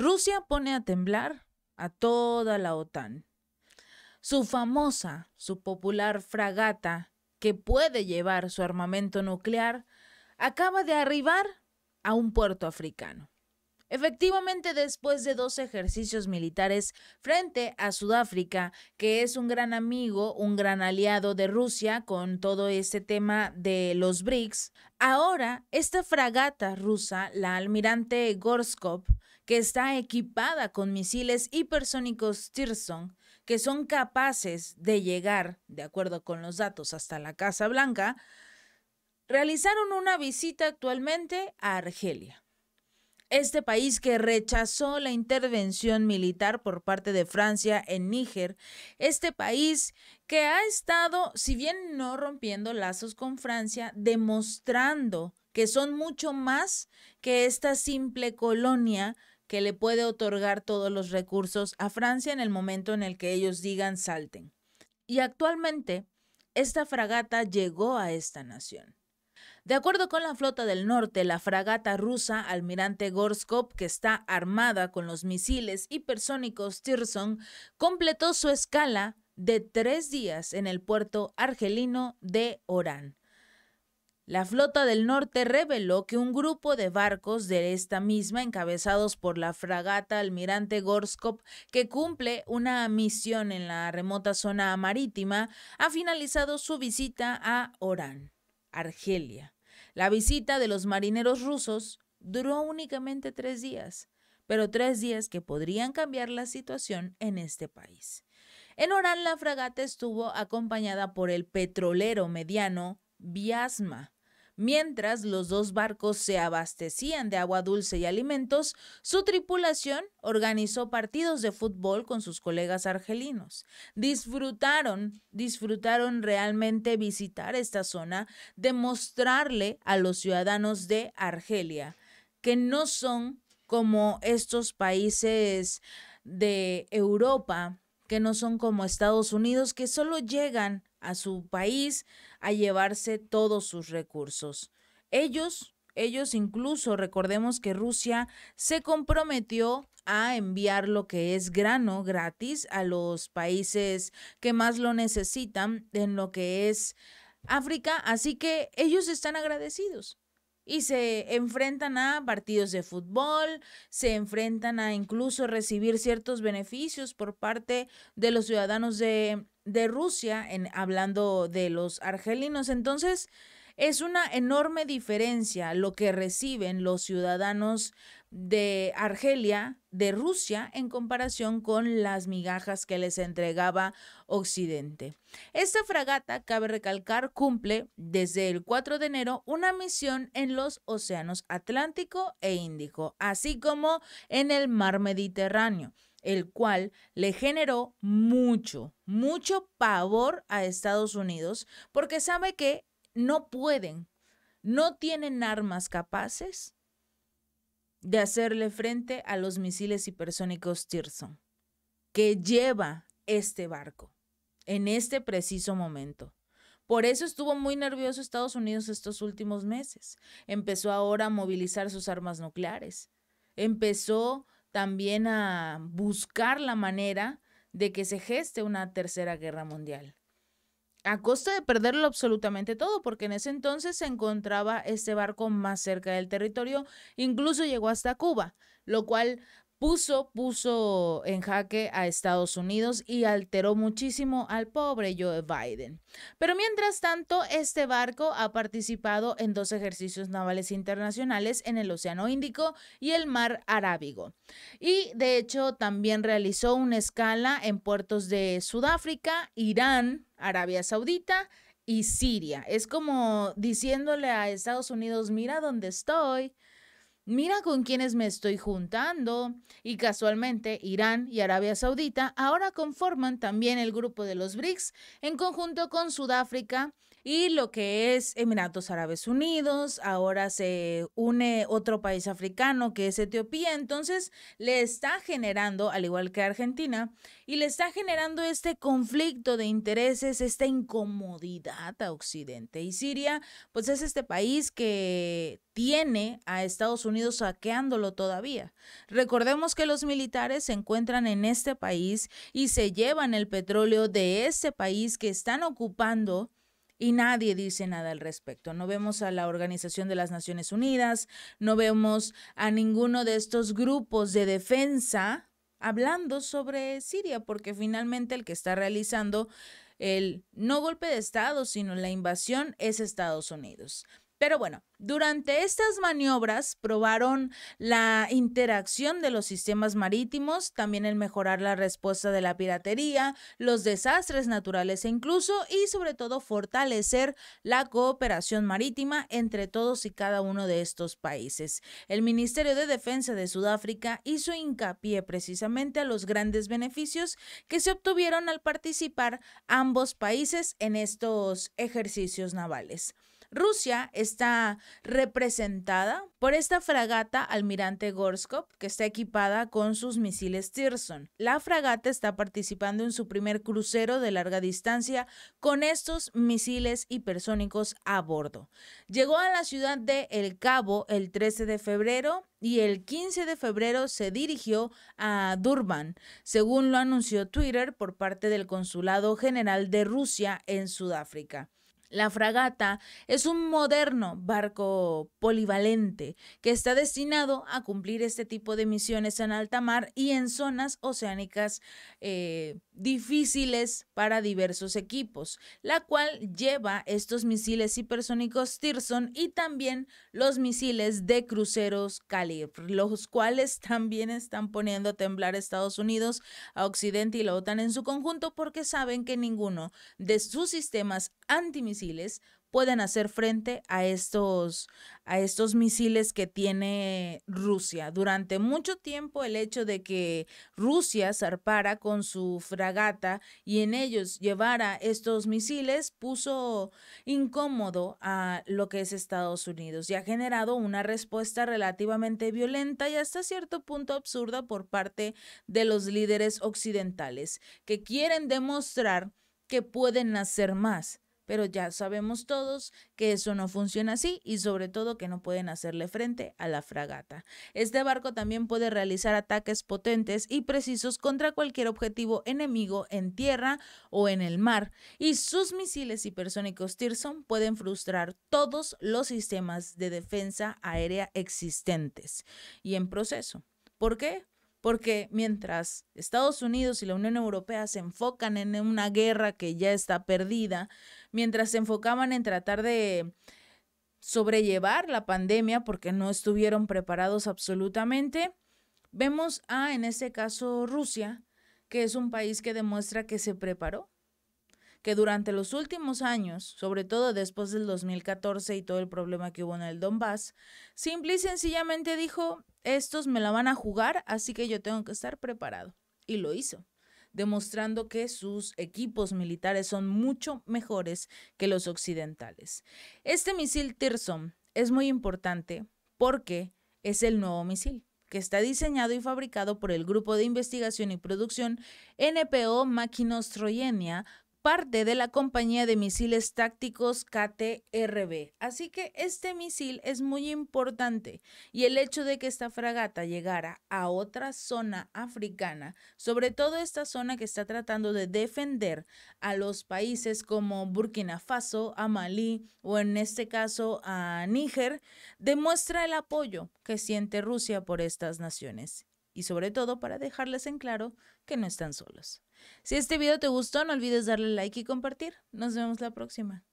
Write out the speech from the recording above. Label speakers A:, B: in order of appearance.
A: Rusia pone a temblar a toda la OTAN. Su famosa, su popular fragata, que puede llevar su armamento nuclear, acaba de arribar a un puerto africano. Efectivamente, después de dos ejercicios militares frente a Sudáfrica, que es un gran amigo, un gran aliado de Rusia con todo ese tema de los BRICS, ahora esta fragata rusa, la almirante Gorskov, que está equipada con misiles hipersónicos Tirson que son capaces de llegar, de acuerdo con los datos, hasta la Casa Blanca, realizaron una visita actualmente a Argelia. Este país que rechazó la intervención militar por parte de Francia en Níger, este país que ha estado, si bien no rompiendo lazos con Francia, demostrando que son mucho más que esta simple colonia que le puede otorgar todos los recursos a Francia en el momento en el que ellos digan salten. Y actualmente, esta fragata llegó a esta nación. De acuerdo con la flota del norte, la fragata rusa Almirante Gorskop, que está armada con los misiles hipersónicos Tirson, completó su escala de tres días en el puerto argelino de Orán. La flota del norte reveló que un grupo de barcos de esta misma, encabezados por la fragata almirante Gorskop, que cumple una misión en la remota zona marítima, ha finalizado su visita a Orán, Argelia. La visita de los marineros rusos duró únicamente tres días, pero tres días que podrían cambiar la situación en este país. En Orán la fragata estuvo acompañada por el petrolero mediano Viasma, Mientras los dos barcos se abastecían de agua dulce y alimentos, su tripulación organizó partidos de fútbol con sus colegas argelinos. Disfrutaron, disfrutaron realmente visitar esta zona, demostrarle a los ciudadanos de Argelia que no son como estos países de Europa que no son como Estados Unidos, que solo llegan a su país a llevarse todos sus recursos. Ellos, ellos incluso, recordemos que Rusia se comprometió a enviar lo que es grano gratis a los países que más lo necesitan en lo que es África, así que ellos están agradecidos y se enfrentan a partidos de fútbol, se enfrentan a incluso recibir ciertos beneficios por parte de los ciudadanos de, de Rusia, en, hablando de los argelinos. Entonces, es una enorme diferencia lo que reciben los ciudadanos de Argelia, de Rusia, en comparación con las migajas que les entregaba Occidente. Esta fragata, cabe recalcar, cumple desde el 4 de enero una misión en los océanos Atlántico e Índico, así como en el mar Mediterráneo el cual le generó mucho, mucho pavor a Estados Unidos porque sabe que no pueden, no tienen armas capaces de hacerle frente a los misiles hipersónicos Tirson que lleva este barco en este preciso momento. Por eso estuvo muy nervioso Estados Unidos estos últimos meses. Empezó ahora a movilizar sus armas nucleares. Empezó también a buscar la manera de que se geste una tercera guerra mundial a costa de perderlo absolutamente todo, porque en ese entonces se encontraba este barco más cerca del territorio, incluso llegó hasta Cuba, lo cual puso, puso en jaque a Estados Unidos y alteró muchísimo al pobre Joe Biden. Pero mientras tanto, este barco ha participado en dos ejercicios navales internacionales en el Océano Índico y el Mar Arábigo. Y de hecho, también realizó una escala en puertos de Sudáfrica, Irán, Arabia Saudita y Siria. Es como diciéndole a Estados Unidos, mira dónde estoy, mira con quienes me estoy juntando. Y casualmente, Irán y Arabia Saudita ahora conforman también el grupo de los BRICS en conjunto con Sudáfrica y lo que es Emiratos Árabes Unidos. Ahora se une otro país africano que es Etiopía. Entonces, le está generando, al igual que Argentina, y le está generando este conflicto de intereses, esta incomodidad a Occidente. Y Siria, pues es este país que viene a Estados Unidos saqueándolo todavía. Recordemos que los militares se encuentran en este país y se llevan el petróleo de este país que están ocupando y nadie dice nada al respecto. No vemos a la Organización de las Naciones Unidas, no vemos a ninguno de estos grupos de defensa hablando sobre Siria, porque finalmente el que está realizando el no golpe de Estado, sino la invasión es Estados Unidos. Pero bueno, durante estas maniobras probaron la interacción de los sistemas marítimos, también el mejorar la respuesta de la piratería, los desastres naturales e incluso y sobre todo fortalecer la cooperación marítima entre todos y cada uno de estos países. El Ministerio de Defensa de Sudáfrica hizo hincapié precisamente a los grandes beneficios que se obtuvieron al participar ambos países en estos ejercicios navales. Rusia está representada por esta fragata Almirante Gorskop, que está equipada con sus misiles Tirson. La fragata está participando en su primer crucero de larga distancia con estos misiles hipersónicos a bordo. Llegó a la ciudad de El Cabo el 13 de febrero y el 15 de febrero se dirigió a Durban, según lo anunció Twitter por parte del Consulado General de Rusia en Sudáfrica. La fragata es un moderno barco polivalente que está destinado a cumplir este tipo de misiones en alta mar y en zonas oceánicas eh, difíciles para diversos equipos, la cual lleva estos misiles hipersónicos Thirson y también los misiles de cruceros Calibre, los cuales también están poniendo a temblar a Estados Unidos, a Occidente y la OTAN en su conjunto porque saben que ninguno de sus sistemas antimisiles pueden hacer frente a estos, a estos misiles que tiene Rusia. Durante mucho tiempo el hecho de que Rusia zarpara con su fragata y en ellos llevara estos misiles puso incómodo a lo que es Estados Unidos y ha generado una respuesta relativamente violenta y hasta cierto punto absurda por parte de los líderes occidentales que quieren demostrar que pueden hacer más pero ya sabemos todos que eso no funciona así y sobre todo que no pueden hacerle frente a la fragata. Este barco también puede realizar ataques potentes y precisos contra cualquier objetivo enemigo en tierra o en el mar, y sus misiles hipersónicos Tirson pueden frustrar todos los sistemas de defensa aérea existentes y en proceso. ¿Por qué? Porque mientras Estados Unidos y la Unión Europea se enfocan en una guerra que ya está perdida, mientras se enfocaban en tratar de sobrellevar la pandemia porque no estuvieron preparados absolutamente, vemos a, en este caso, Rusia, que es un país que demuestra que se preparó, que durante los últimos años, sobre todo después del 2014 y todo el problema que hubo en el Donbass, simple y sencillamente dijo, estos me la van a jugar, así que yo tengo que estar preparado. Y lo hizo demostrando que sus equipos militares son mucho mejores que los occidentales. Este misil Tirson es muy importante porque es el nuevo misil que está diseñado y fabricado por el Grupo de Investigación y Producción NPO Máquinos parte de la compañía de misiles tácticos KTRB. Así que este misil es muy importante y el hecho de que esta fragata llegara a otra zona africana, sobre todo esta zona que está tratando de defender a los países como Burkina Faso, a Malí o en este caso a Níger, demuestra el apoyo que siente Rusia por estas naciones y sobre todo para dejarles en claro que no están solos. Si este video te gustó, no olvides darle like y compartir. Nos vemos la próxima.